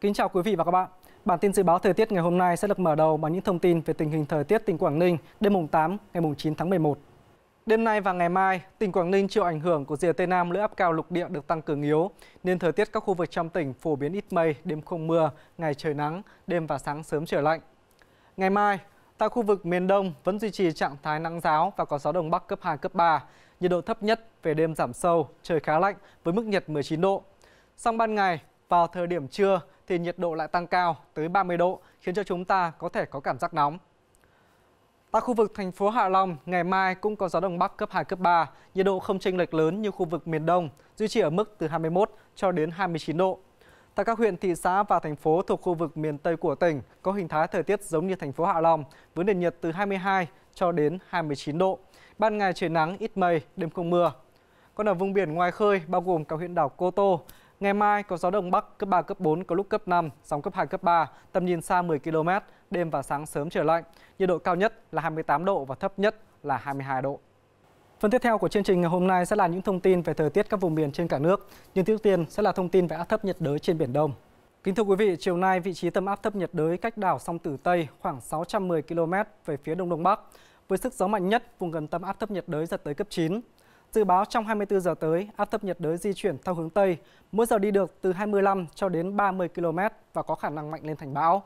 Kính chào quý vị và các bạn. Bản tin dự báo thời tiết ngày hôm nay sẽ được mở đầu bằng những thông tin về tình hình thời tiết tỉnh Quảng Ninh đêm mùng 8 ngày mùng 9 tháng 11. Đêm nay và ngày mai, tỉnh Quảng Ninh chịu ảnh hưởng của rìa Tây Nam lưỡi áp cao lục địa được tăng cường yếu, nên thời tiết các khu vực trong tỉnh phổ biến ít mây, đêm không mưa, ngày trời nắng, đêm và sáng sớm trời lạnh. Ngày mai, tại khu vực miền Đông vẫn duy trì trạng thái nắng giáo và có gió đông bắc cấp 2 cấp 3, nhiệt độ thấp nhất về đêm giảm sâu, trời khá lạnh với mức nhiệt 19 độ. Sang ban ngày, vào thời điểm trưa thì nhiệt độ lại tăng cao tới 30 độ, khiến cho chúng ta có thể có cảm giác nóng. Tại khu vực thành phố Hạ Long, ngày mai cũng có gió đông bắc cấp 2, cấp 3, nhiệt độ không chênh lệch lớn như khu vực miền Đông, duy trì ở mức từ 21 cho đến 29 độ. Tại các huyện, thị xã và thành phố thuộc khu vực miền Tây của tỉnh có hình thái thời tiết giống như thành phố Hạ Long, với nền nhiệt từ 22 cho đến 29 độ. Ban ngày trời nắng, ít mây, đêm không mưa. Còn ở vùng biển ngoài khơi, bao gồm cả huyện đảo Cô Tô, Ngày mai có gió đông bắc cấp 3, cấp 4, có lúc cấp 5, sóng cấp 2, cấp 3, tầm nhìn xa 10 km, đêm và sáng sớm trời lạnh. Nhiệt độ cao nhất là 28 độ và thấp nhất là 22 độ. Phần tiếp theo của chương trình ngày hôm nay sẽ là những thông tin về thời tiết các vùng miền trên cả nước. Nhưng trước tiên sẽ là thông tin về áp thấp nhiệt đới trên Biển Đông. Kính thưa quý vị, chiều nay vị trí tâm áp thấp nhiệt đới cách đảo Song Tử Tây khoảng 610 km về phía đông đông bắc, với sức gió mạnh nhất vùng gần tâm áp thấp nhiệt đới giật tới cấp 9. Dự báo trong 24 giờ tới, áp thấp nhiệt đới di chuyển theo hướng Tây, mỗi giờ đi được từ 25 cho đến 30 km và có khả năng mạnh lên thành bão.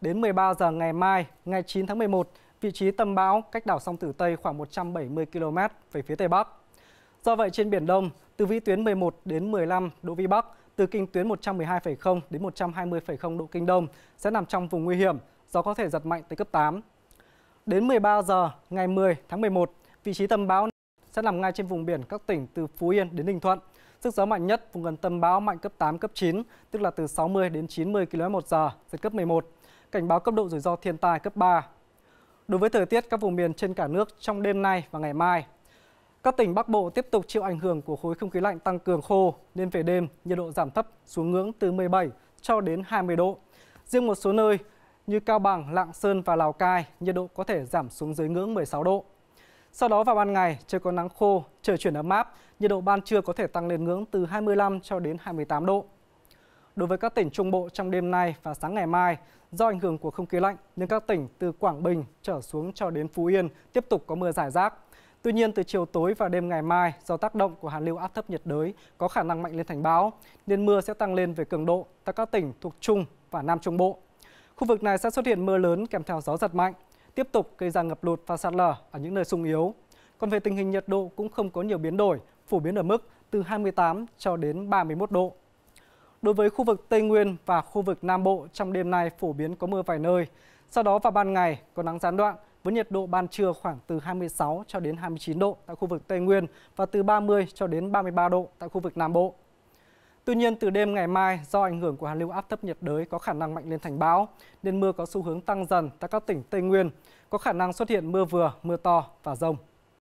Đến 13 giờ ngày mai, ngày 9 tháng 11, vị trí tâm bão cách đảo Song Tử Tây khoảng 170 km về phía Tây Bắc. Do vậy trên Biển Đông, từ vĩ tuyến 11 đến 15 độ Vĩ Bắc, từ kinh tuyến 112,0 đến 120,0 độ Kinh Đông sẽ nằm trong vùng nguy hiểm, gió có thể giật mạnh tới cấp 8. Đến 13 giờ ngày 10 tháng 11, vị trí tâm bão sẽ nằm ngay trên vùng biển các tỉnh từ Phú Yên đến Ninh Thuận. Sức gió mạnh nhất vùng gần tâm bão mạnh cấp 8, cấp 9, tức là từ 60 đến 90 km/h, giật cấp 11. Cảnh báo cấp độ rủi ro thiên tai cấp 3. Đối với thời tiết các vùng miền trên cả nước trong đêm nay và ngày mai, các tỉnh Bắc Bộ tiếp tục chịu ảnh hưởng của khối không khí lạnh tăng cường khô, nên về đêm nhiệt độ giảm thấp xuống ngưỡng từ 17 cho đến 20 độ. Riêng một số nơi như Cao Bằng, Lạng Sơn và Lào Cai, nhiệt độ có thể giảm xuống dưới ngưỡng 16 độ. Sau đó vào ban ngày, trời có nắng khô, trời chuyển ấm áp, nhiệt độ ban trưa có thể tăng lên ngưỡng từ 25 cho đến 28 độ. Đối với các tỉnh Trung Bộ trong đêm nay và sáng ngày mai, do ảnh hưởng của không khí lạnh nên các tỉnh từ Quảng Bình trở xuống cho đến Phú Yên tiếp tục có mưa rải rác. Tuy nhiên từ chiều tối và đêm ngày mai do tác động của hàn lưu áp thấp nhiệt đới có khả năng mạnh lên thành bão nên mưa sẽ tăng lên về cường độ tại các tỉnh thuộc Trung và Nam Trung Bộ. Khu vực này sẽ xuất hiện mưa lớn kèm theo gió giật mạnh tiếp tục gây ra ngập lụt và sạt lở ở những nơi sung yếu. Còn về tình hình nhiệt độ cũng không có nhiều biến đổi, phổ biến ở mức từ 28 cho đến 31 độ. Đối với khu vực Tây Nguyên và khu vực Nam Bộ trong đêm nay phổ biến có mưa vài nơi. Sau đó vào ban ngày có nắng gián đoạn với nhiệt độ ban trưa khoảng từ 26 cho đến 29 độ tại khu vực Tây Nguyên và từ 30 cho đến 33 độ tại khu vực Nam Bộ. Tuy nhiên, từ đêm ngày mai, do ảnh hưởng của hàn lưu áp thấp nhiệt đới có khả năng mạnh lên thành bão, nên mưa có xu hướng tăng dần tại các tỉnh Tây Nguyên, có khả năng xuất hiện mưa vừa, mưa to và rông.